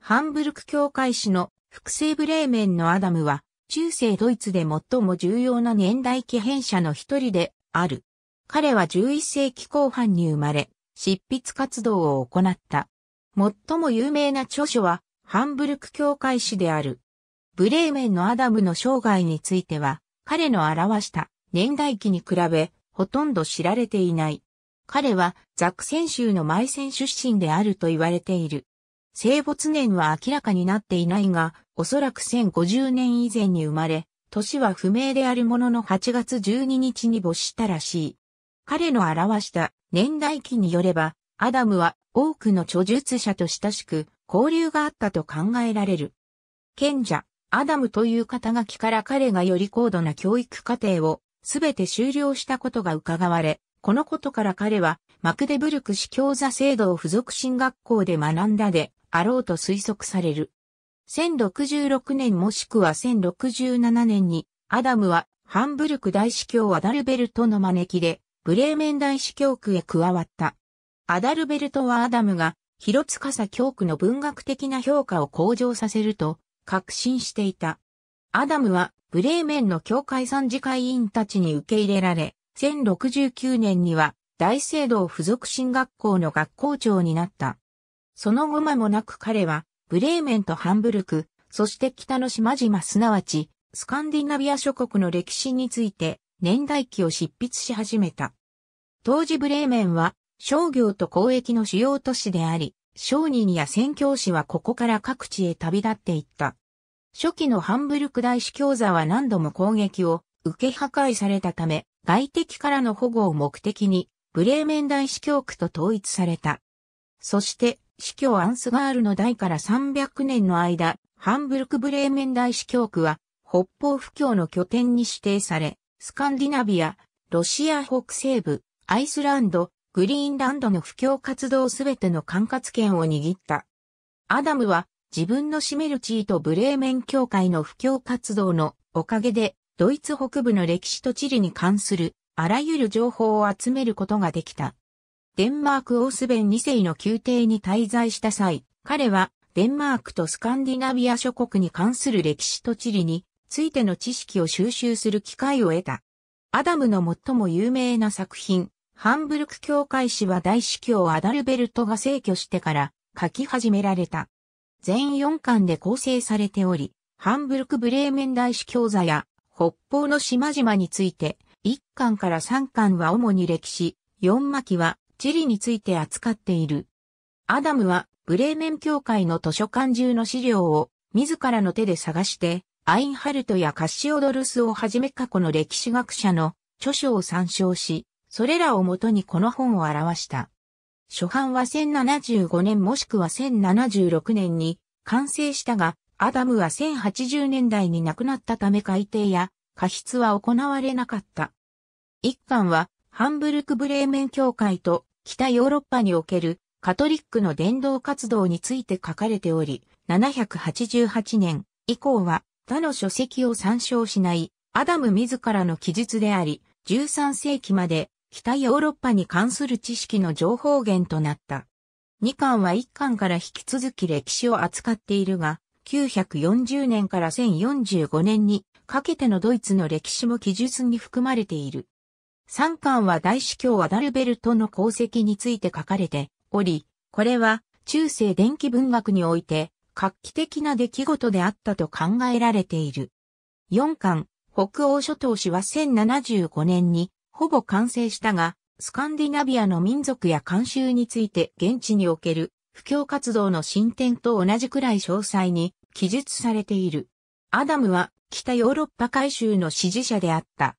ハンブルク教会史の複製ブレーメンのアダムは、中世ドイツで最も重要な年代記編者の一人である。彼は11世紀後半に生まれ、執筆活動を行った。最も有名な著書は、ハンブルク教会史である。ブレーメンのアダムの生涯については、彼の表した年代記に比べ、ほとんど知られていない。彼は、ザクセン州のマイセン出身であると言われている。生没年は明らかになっていないが、おそらく1050年以前に生まれ、年は不明であるものの8月12日に没したらしい。彼の表した年代記によれば、アダムは多くの著述者と親しく交流があったと考えられる。賢者、アダムという肩書きから彼がより高度な教育課程をすべて終了したことが伺われ、このことから彼はマクデブルク市教座制度を付属進学校で学んだで、あろうと推測される。1066年もしくは1067年に、アダムはハンブルク大司教アダルベルトの招きで、ブレーメン大司教区へ加わった。アダルベルトはアダムが、広司教区の文学的な評価を向上させると、確信していた。アダムは、ブレーメンの教会参事会員たちに受け入れられ、1069年には、大聖堂附属新学校の学校長になった。その後間もなく彼は、ブレーメンとハンブルク、そして北の島々すなわち、スカンディナビア諸国の歴史について、年代記を執筆し始めた。当時ブレーメンは、商業と交易の主要都市であり、商人や宣教師はここから各地へ旅立っていった。初期のハンブルク大司教座は何度も攻撃を受け破壊されたため、外敵からの保護を目的に、ブレーメン大司教区と統一された。そして、司教アンスガールの代から300年の間、ハンブルク・ブレーメン大司教区は、北方不況の拠点に指定され、スカンディナビア、ロシア北西部、アイスランド、グリーンランドの布教活動すべての管轄権を握った。アダムは自分の占める地位とブレーメン教会の布教活動のおかげでドイツ北部の歴史と地理に関するあらゆる情報を集めることができた。デンマークオースベン2世の宮廷に滞在した際、彼はデンマークとスカンディナビア諸国に関する歴史と地理についての知識を収集する機会を得た。アダムの最も有名な作品、ハンブルク教会史は大司教アダルベルトが逝去してから書き始められた。全4巻で構成されており、ハンブルクブレーメン大司教座や北方の島々について、1巻から3巻は主に歴史、4巻は地理について扱っている。アダムはブレーメン教会の図書館中の資料を自らの手で探して、アインハルトやカッシオドルスをはじめ過去の歴史学者の著書を参照し、それらをもとにこの本を表した。初版は1075年もしくは1076年に完成したが、アダムは1080年代に亡くなったため改定や過失は行われなかった。一巻はハンブルク・ブレーメン教会と北ヨーロッパにおけるカトリックの伝道活動について書かれており、788年以降は他の書籍を参照しないアダム自らの記述であり、13世紀まで北ヨーロッパに関する知識の情報源となった。2巻は1巻から引き続き歴史を扱っているが、940年から1045年にかけてのドイツの歴史も記述に含まれている。三巻は大司教アダルベルトの功績について書かれており、これは中世電気文学において画期的な出来事であったと考えられている。四巻、北欧諸島史は1075年にほぼ完成したが、スカンディナビアの民族や慣習について現地における布教活動の進展と同じくらい詳細に記述されている。アダムは北ヨーロッパ改修の支持者であった。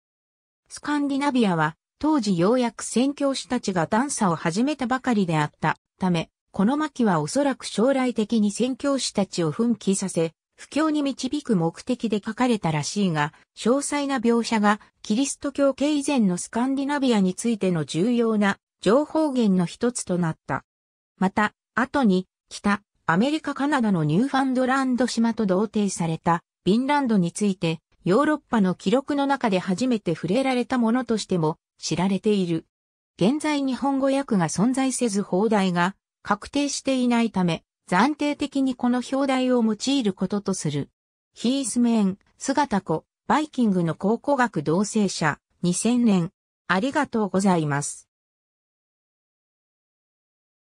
スカンディナビアは、当時ようやく宣教師たちがダンサを始めたばかりであったため、この巻はおそらく将来的に宣教師たちを奮起させ、不況に導く目的で書かれたらしいが、詳細な描写がキリスト教系以前のスカンディナビアについての重要な情報源の一つとなった。また、後に北アメリカカナダのニューファンドランド島と同定されたビンランドについてヨーロッパの記録の中で初めて触れられたものとしても知られている。現在日本語訳が存在せず放題が確定していないため、暫定的にこの表題を用いることとする。ヒースメン、姿子、バイキングの考古学同性者、2000年。ありがとうございます。